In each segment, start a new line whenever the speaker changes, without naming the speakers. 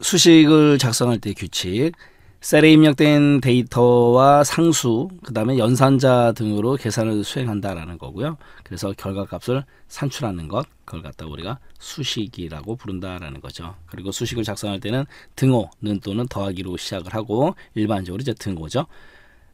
수식을 작성할 때 규칙, 셀에 입력된 데이터와 상수, 그 다음에 연산자 등으로 계산을 수행한다라는 거고요. 그래서 결과값을 산출하는 것, 그걸 갖다 우리가 수식이라고 부른다라는 거죠. 그리고 수식을 작성할 때는 등호는 또는 더하기로 시작을 하고 일반적으로 이제 등호죠.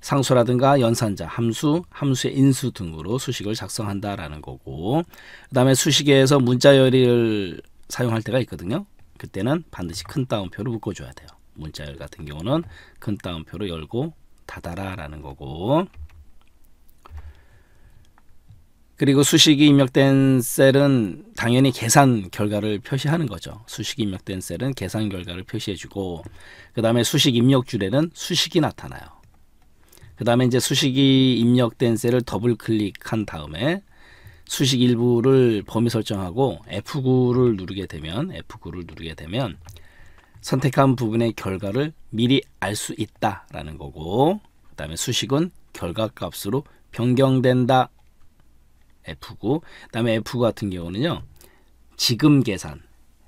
상수라든가 연산자, 함수, 함수의 인수 등으로 수식을 작성한다라는 거고 그 다음에 수식에서 문자열이를 사용할 때가 있거든요. 그때는 반드시 큰 따옴표로 묶어줘야 돼요. 문자열 같은 경우는 큰 따옴표로 열고 닫아라 라는 거고 그리고 수식이 입력된 셀은 당연히 계산 결과를 표시하는 거죠. 수식이 입력된 셀은 계산 결과를 표시해주고 그 다음에 수식 입력 줄에는 수식이 나타나요. 그 다음에 이제 수식이 입력된 셀을 더블 클릭한 다음에 수식 일부를 범위 설정하고 F9를 누르게 되면 F9를 누르게 되면 선택한 부분의 결과를 미리 알 수 있다라는 거고 그 다음에 수식은 결과 값으로 변경된다 F9 그 다음에 F9 같은 경우는요 지금 계산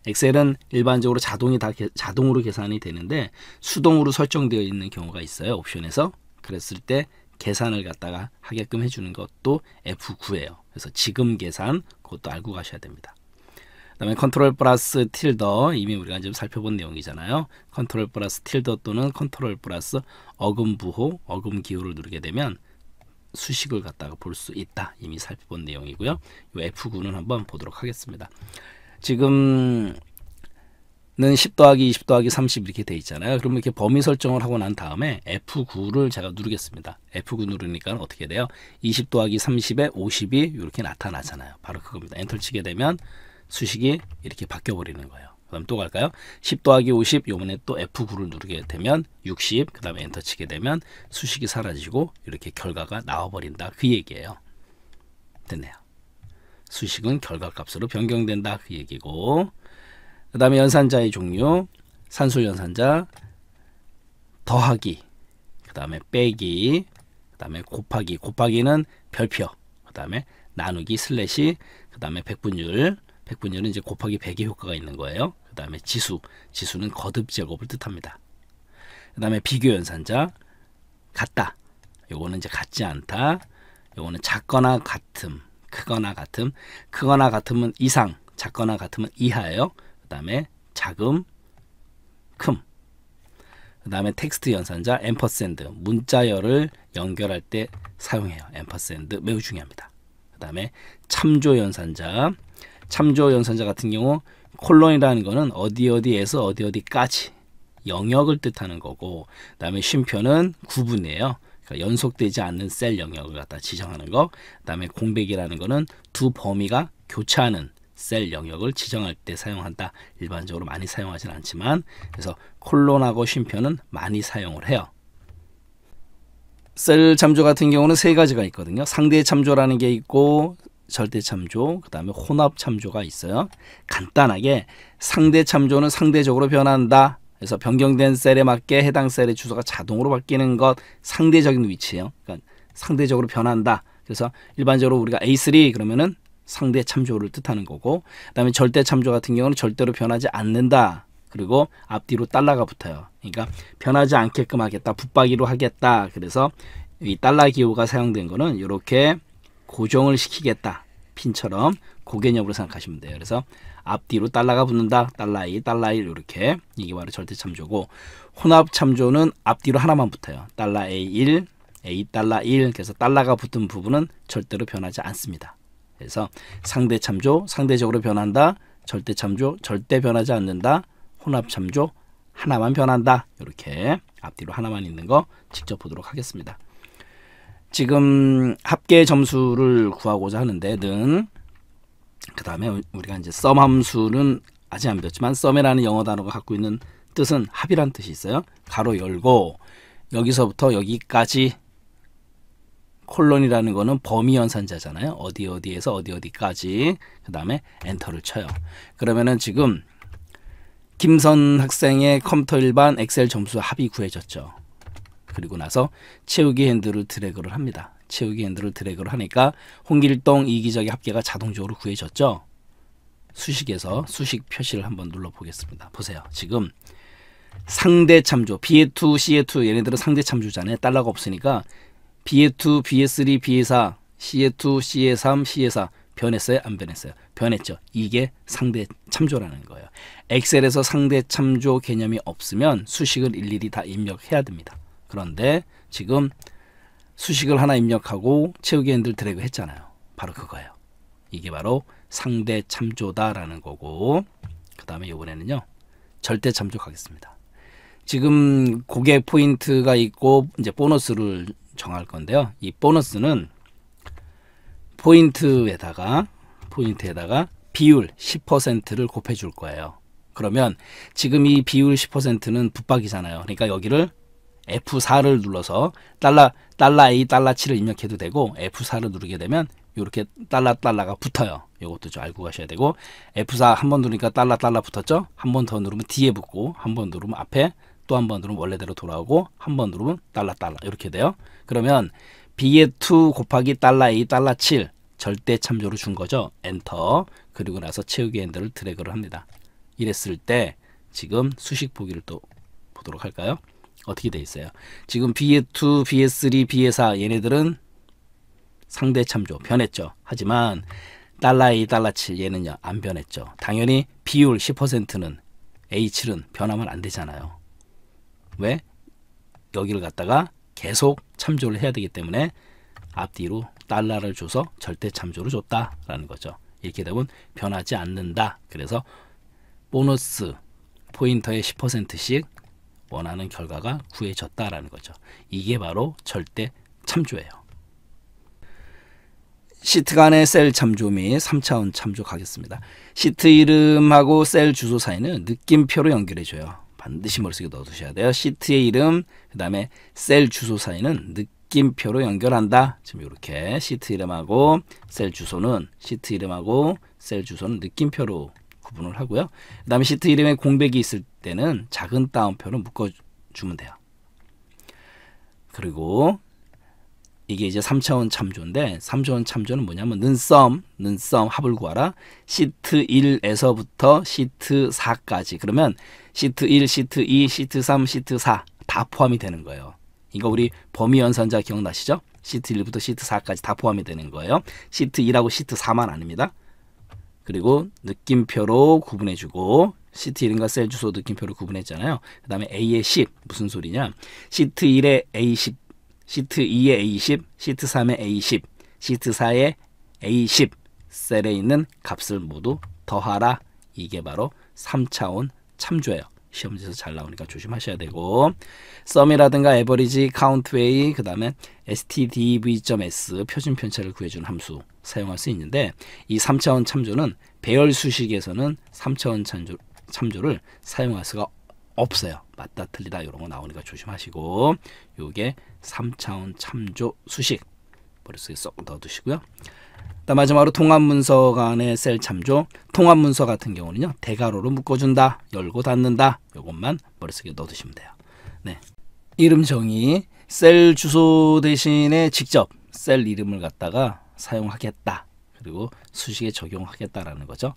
엑셀은 일반적으로 자동이 다 게, 자동으로 계산이 되는데 수동으로 설정되어 있는 경우가 있어요 옵션에서 그랬을 때 계산을 갖다가 하게끔 해주는 것도 F9예요. 그래서 지금 계산 그것도 알고 가셔야 됩니다. 그 다음에 컨트롤 플러스 틸더 이미 우리가 지금 살펴본 내용이잖아요. 컨트롤 플러스 틸더 또는 컨트롤 플러스 어금 부호 어금 기호를 누르게 되면 수식을 갖다가 볼 수 있다. 이미 살펴본 내용이고요. 이 F9는 한번 보도록 하겠습니다. 지금 는10 더하기 20 더하기 30 이렇게 돼 있잖아요. 그러면 이렇게 범위 설정을 하고 난 다음에 F9를 제가 누르겠습니다. F9 누르니까 어떻게 돼요? 20 더하기 30에 50이 이렇게 나타나잖아요. 바로 그겁니다. 엔터 치게 되면 수식이 이렇게 바뀌어 버리는 거예요. 그럼또 갈까요? 10 더하기 50 요번에 또 F9를 누르게 되면 60 그다음에 엔터 치게 되면 수식이 사라지고 이렇게 결과가 나와 버린다. 그 얘기예요. 됐네요. 수식은 결과값으로 변경된다. 그 얘기고 그 다음에 연산자의 종류, 산술 연산자, 더하기, 그 다음에 빼기, 그 다음에 곱하기, 곱하기는 별표, 그 다음에 나누기 슬래시, 그 다음에 백분율, 백분율은 이제 곱하기 백의 효과가 있는 거예요. 그 다음에 지수, 지수는 거듭 제곱을 뜻합니다. 그 다음에 비교 연산자, 같다. 요거는 이제 같지 않다. 요거는 작거나 같음, 크거나 같음. 크거나 같으면 이상, 작거나 같으면 이하예요. 그 다음에 자금, 큼. 그 다음에 텍스트 연산자 앰퍼샌드 문자열을 연결할 때 사용해요. 앰퍼샌드 매우 중요합니다. 그 다음에 참조 연산자 참조 연산자 같은 경우 콜론이라는 거는 어디 어디에서 어디 어디까지 영역을 뜻하는 거고 그 다음에 쉼표는 구분이에요. 그러니까 연속되지 않는 셀 영역을 갖다 지정하는 거. 그 다음에 공백이라는 거는 두 범위가 교차하는 셀 영역을 지정할 때 사용한다. 일반적으로 많이 사용하진 않지만 그래서 콜론하고 쉼표는 많이 사용을 해요. 셀 참조 같은 경우는 세 가지가 있거든요. 상대 참조라는 게 있고 절대 참조, 그 다음에 혼합 참조가 있어요. 간단하게 상대 참조는 상대적으로 변한다. 그래서 변경된 셀에 맞게 해당 셀의 주소가 자동으로 바뀌는 것 상대적인 위치예요. 그러니까 상대적으로 변한다. 그래서 일반적으로 우리가 A3 그러면은 상대 참조를 뜻하는 거고 그다음에 절대 참조 같은 경우는 절대로 변하지 않는다. 그리고 앞뒤로 달러가 붙어요. 그러니까 변하지 않게끔 하겠다. 붙박이로 하겠다. 그래서 이 달러 기호가 사용된 거는 이렇게 고정을 시키겠다. 핀처럼 고개념으로 생각하시면 돼요. 그래서 앞뒤로 달러가 붙는다. 달러 이 달러 이 이렇게 이게 바로 절대 참조고 혼합 참조는 앞뒤로 하나만 붙어요. 달러 A1, A 달러 1 그래서 달러가 붙은 부분은 절대로 변하지 않습니다. 그래서 상대 참조 상대적으로 변한다. 절대 참조 절대 변하지 않는다. 혼합 참조 하나만 변한다. 이렇게 앞뒤로 하나만 있는 거 직접 보도록 하겠습니다. 지금 합계 점수를 구하고자 하는데 는그 다음에 우리가 이제 썸 함수는 아직 안 배웠지만 썸이라는 영어 단어가 갖고 있는 뜻은 합이란 뜻이 있어요. 가로 열고 여기서부터 여기까지 콜론이라는 거는 범위 연산자잖아요. 어디 어디에서 어디 어디까지 그 다음에 엔터를 쳐요. 그러면은 지금 김선 학생의 컴퓨터 일반 엑셀 점수 합이 구해졌죠. 그리고 나서 채우기 핸들을 드래그를 합니다. 채우기 핸들을 드래그를 하니까 홍길동 이기적의 합계가 자동적으로 구해졌죠. 수식에서 수식 표시를 한번 눌러보겠습니다. 보세요. 지금 상대 참조, B의 2, C의 2 얘네들은 상대 참조잖아요. 달러가 없으니까 B에2, B에3, B에4, C에2, C에3, C에4 변했어요? 안 변했어요? 변했죠. 이게 상대 참조라는 거예요. 엑셀에서 상대 참조 개념이 없으면 수식을 일일이 다 입력해야 됩니다. 그런데 지금 수식을 하나 입력하고 채우기 핸들 드래그 했잖아요. 바로 그거예요. 이게 바로 상대 참조다라는 거고 그 다음에 이번에는요. 절대 참조 가겠습니다. 지금 고객 포인트가 있고 이제 보너스를 정할 건데요. 이 보너스는 포인트에다가 포인트에다가 비율 10%를 곱해 줄 거예요. 그러면 지금 이 비율 10%는 붙박이잖아요. 그러니까 여기를 F4를 눌러서 달러 달러 A 달러 치를 입력해도 되고 F4를 누르게 되면 이렇게 달러 달러가 붙어요. 이것도 좀 알고 가셔야 되고 F4 한번 누르니까 달러 달러 붙었죠? 한번 더 누르면 뒤에 붙고 한번 누르면 앞에 또한번 누르면 원래대로 돌아오고 한번 누르면 달러 달러 이렇게 돼요. 그러면 B의 2 곱하기 달러 A 달러 7 절대 참조로 준 거죠. 엔터 그리고 나서 채우기 핸들을 드래그를 합니다. 이랬을 때 지금 수식 보기를 또 보도록 할까요? 어떻게 돼 있어요? 지금 BA2, BA3, BA4 얘네들은 상대 참조 변했죠. 하지만 달러 A, 달러 7 얘는요 안 변했죠. 당연히 비율 10%는 A7은 변하면 안 되잖아요. 왜? 여기를 갖다가 계속 참조를 해야 되기 때문에 앞뒤로 달러를 줘서 절대 참조를 줬다라는 거죠. 이렇게 되면 변하지 않는다. 그래서 보너스 포인터의 10%씩 원하는 결과가 구해졌다라는 거죠. 이게 바로 절대 참조예요. 시트 간의 셀 참조 및 3차원 참조 가겠습니다. 시트 이름하고 셀 주소 사이는 느낌표로 연결해줘요. 반드시 머릿속에 넣어두셔야 돼요. 시트의 이름, 그 다음에 셀 주소 사이는 느낌표로 연결한다. 지금 이렇게 시트 이름하고 셀 주소는 시트 이름하고 셀 주소는 느낌표로 구분을 하고요. 그 다음에 시트 이름에 공백이 있을 때는 작은 따옴표로 묶어주면 돼요. 그리고 이게 이제 3차원 참조인데 3차원 참조는 뭐냐면 눈썹, 눈썹 합을 구하라. 시트 1에서부터 시트 4까지. 그러면 시트 1, 시트 2, 시트 3, 시트 4 다 포함이 되는 거예요. 이거 우리 범위 연산자 기억나시죠? 시트 1부터 시트 4까지 다 포함이 되는 거예요. 시트 1하고 시트 4만 아닙니다. 그리고 느낌표로 구분해주고 시트 1인가 셀 주소 느낌표로 구분했잖아요. 그 다음에 a 에10 무슨 소리냐? 시트 1에 A10 시트 2에 A10, 시트 3에 A10, 시트 4에 A10 셀에 있는 값을 모두 더하라. 이게 바로 3차원 참조예요. 시험지에서 잘 나오니까 조심하셔야 되고 썸이라든가 에버리지, 카운트웨이, 그 다음에 stdv.s 표준 편차를 구해주는 함수 사용할 수 있는데 이 3차원 참조는 배열 수식에서는 3차원 참조, 참조를 사용할 수가 없어요. 맞다 틀리다 이런 거 나오니까 조심하시고 요게 3차원 참조 수식 머릿속에 쏙 넣어두시고요. 마지막으로 통합문서 간의 셀 참조 통합문서 같은 경우는요. 대괄호로 묶어준다. 열고 닫는다. 요것만 머릿속에 넣어두시면 돼요. 네, 이름 정의 셀 주소 대신에 직접 셀 이름을 갖다가 사용하겠다. 그리고 수식에 적용하겠다라는 거죠.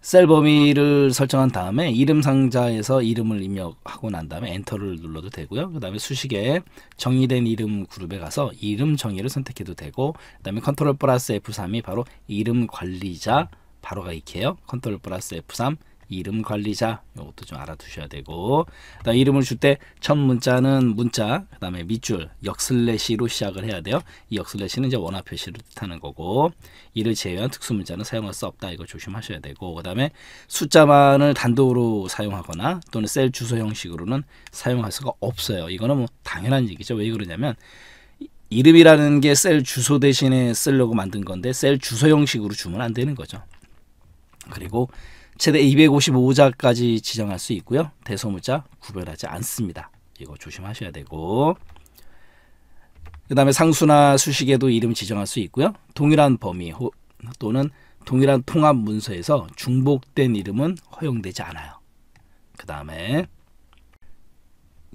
셀 범위를 설정한 다음에 이름 상자에서 이름을 입력하고 난 다음에 엔터를 눌러도 되고요. 그 다음에 수식에 정의된 이름 그룹에 가서 이름 정의를 선택해도 되고 그 다음에 컨트롤 플러스 F3이 바로 이름 관리자 바로가 익혀요. 컨트롤 플러스 F3 이름 관리자 이것도 좀 알아두셔야 되고 그다음 이름을 줄 때 첫 문자는 문자 그다음에 밑줄 역슬래시로 시작을 해야 돼요. 이 역슬래시는 이제 원화 표시를 뜻하는 거고 이를 제외한 특수 문자는 사용할 수 없다 이거 조심하셔야 되고 그다음에 숫자만을 단독으로 사용하거나 또는 셀 주소 형식으로는 사용할 수가 없어요. 이거는 뭐 당연한 얘기죠. 왜 그러냐면 이름이라는 게 셀 주소 대신에 쓰려고 만든 건데 셀 주소 형식으로 주면 안 되는 거죠. 그리고 최대 255자까지 지정할 수 있고요. 대소문자 구별하지 않습니다. 이거 조심하셔야 되고 그 다음에 상수나 수식에도 이름 지정할 수 있고요. 동일한 범위 또는 동일한 통합 문서에서 중복된 이름은 허용되지 않아요. 그 다음에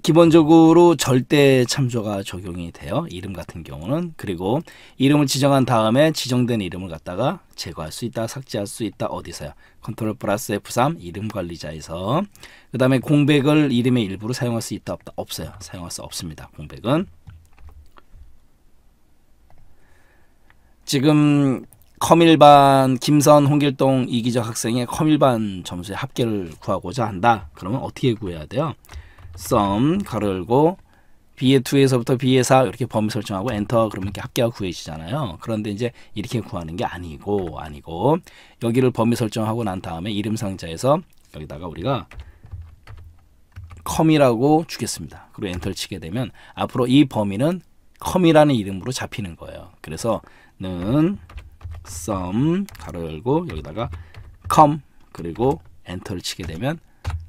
기본적으로 절대 참조가 적용이 돼요. 이름 같은 경우는 그리고 이름을 지정한 다음에 지정된 이름을 갖다가 제거할 수 있다, 삭제할 수 있다 어디서요? 컨트롤 플러스 F3 이름 관리자에서 그 다음에 공백을 이름의 일부로 사용할 수 있다 없다 없어요. 사용할 수 없습니다. 공백은 지금 커밀반 김선 홍길동 이기적 학생의 커밀반 점수의 합계를 구하고자 한다. 그러면 어떻게 구해야 돼요? sum 가로 열고 b의 2에서부터 b의 4 이렇게 범위 설정하고 엔터 그러면 이렇게 합계가 구해지잖아요. 그런데 이제 이렇게 구하는 게 아니고 아니고 여기를 범위 설정하고 난 다음에 이름 상자에서 여기다가 우리가 컴이라고 주겠습니다. 그리고 엔터를 치게 되면 앞으로 이 범위는 컴이라는 이름으로 잡히는 거예요. 그래서 는 sum 가로 열고 여기다가 컴 그리고 엔터를 치게 되면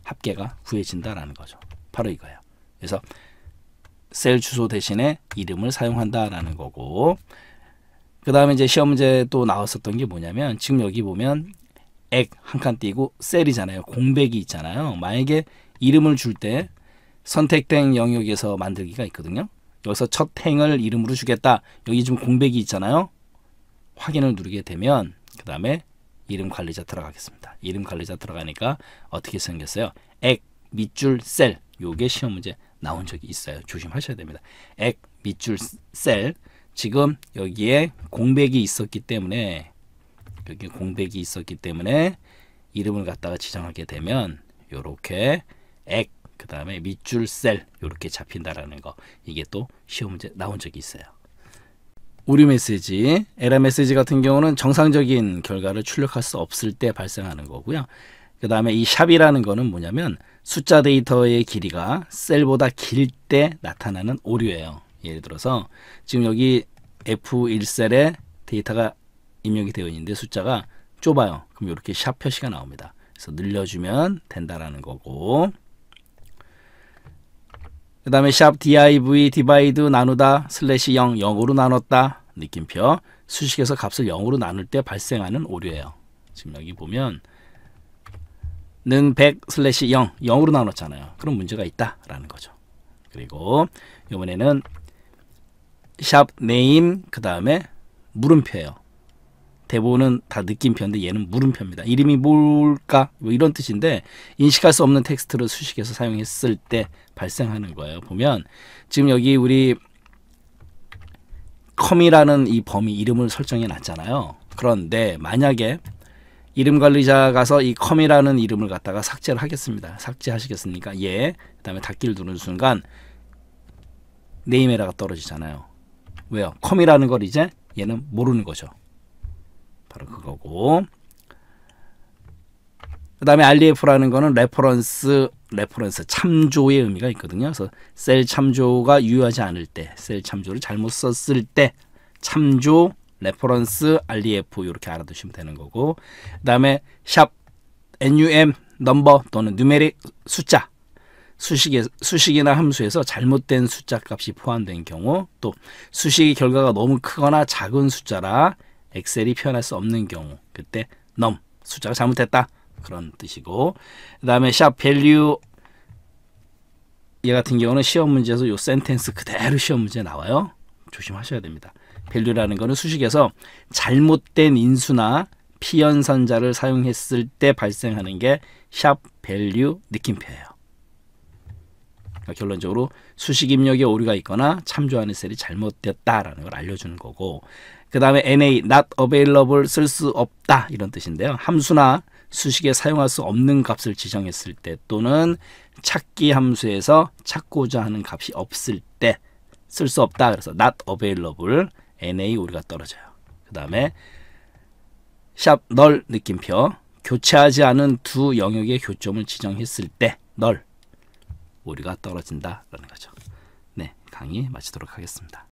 합계가 구해진다라는 거죠. 바로 이거예요. 그래서 셀 주소 대신에 이름을 사용한다라는 거고 그 다음에 이제 시험 문제 또 나왔었던 게 뭐냐면 지금 여기 보면 액 한 칸 띄고 셀이잖아요. 공백이 있잖아요. 만약에 이름을 줄 때 선택된 영역에서 만들기가 있거든요. 여기서 첫 행을 이름으로 주겠다. 여기 지금 공백이 있잖아요. 확인을 누르게 되면 그 다음에 이름 관리자 들어가겠습니다. 이름 관리자 들어가니까 어떻게 생겼어요? 액 밑줄 셀 요게 시험 문제 나온 적이 있어요. 조심하셔야 됩니다. 액 밑줄 셀 지금 여기에 공백이 있었기 때문에 여기 공백이 있었기 때문에 이름을 갖다가 지정하게 되면 요렇게 액그 다음에 밑줄 셀 요렇게 잡힌다라는 거 이게 또 시험 문제 나온 적이 있어요. 오류 메시지, 에러 메시지 같은 경우는 정상적인 결과를 출력할 수 없을 때 발생하는 거고요. 그 다음에 이 샵이라는 거는 뭐냐면 숫자 데이터의 길이가 셀보다 길 때 나타나는 오류예요. 예를 들어서 지금 여기 F1셀에 데이터가 입력이 되어 있는데 숫자가 좁아요. 그럼 이렇게 샵 표시가 나옵니다. 그래서 늘려주면 된다라는 거고 그 다음에 샵 div 디 i 이드 나누다 슬래시 0 0으로 나눴다 느낌표 수식에서 값을 0으로 나눌 때 발생하는 오류예요. 지금 여기 보면 능100 슬래시 0, 0으로 나눴잖아요. 그런 문제가 있다라는 거죠. 그리고 이번에는 샵 네임 그 다음에 물음표예요. 대본은 다 느낌표인데 얘는 물음표입니다. 이름이 뭘까? 뭐 이런 뜻인데 인식할 수 없는 텍스트를 수식해서 사용했을 때 발생하는 거예요. 보면 지금 여기 우리 컴이라는 이 범위 이름을 설정해 놨잖아요. 그런데 만약에 이름 관리자 가서 이 컴이라는 이름을 갖다가 삭제를 하겠습니다. 삭제하시겠습니까? 예. 그 다음에 닫기를 누른 순간 네임 에라가 떨어지잖아요. 왜요? 컴이라는 걸 이제 얘는 모르는 거죠. 바로 그거고 그 다음에 RDF라는 거는 레퍼런스 레퍼런스 참조의 의미가 있거든요. 그래서 셀 참조가 유효하지 않을 때, 셀 참조를 잘못 썼을 때 참조 레퍼런스 REF 이렇게 알아두시면 되는 거고 그 다음에 샵 NUM 넘버 또는 누메릭 숫자 수식에, 수식이나 함수에서 잘못된 숫자 값이 포함된 경우 또 수식의 결과가 너무 크거나 작은 숫자라 엑셀이 표현할 수 없는 경우 그때 넘 숫자가 잘못됐다 그런 뜻이고 그 다음에 샵 밸류 얘 같은 경우는 시험 문제에서 요 센텐스 그대로 시험 문제 나와요 조심하셔야 됩니다 밸류라는 거는 수식에서 잘못된 인수나 피연산자를 사용했을 때 발생하는 게 샵 밸류 느낌표예요. 그러니까 결론적으로 수식 입력에 오류가 있거나 참조하는 셀이 잘못됐다라는 걸 알려주는 거고 그 다음에 NA, not available 쓸 수 없다 이런 뜻인데요. 함수나 수식에 사용할 수 없는 값을 지정했을 때 또는 찾기 함수에서 찾고자 하는 값이 없을 때 쓸 수 없다 그래서 not available NA 우리가 떨어져요. 그 다음에 샵 널 느낌표 교체하지 않은 두 영역의 교점을 지정했을 때 널 우리가 떨어진다라는 거죠. 네, 강의 마치도록 하겠습니다.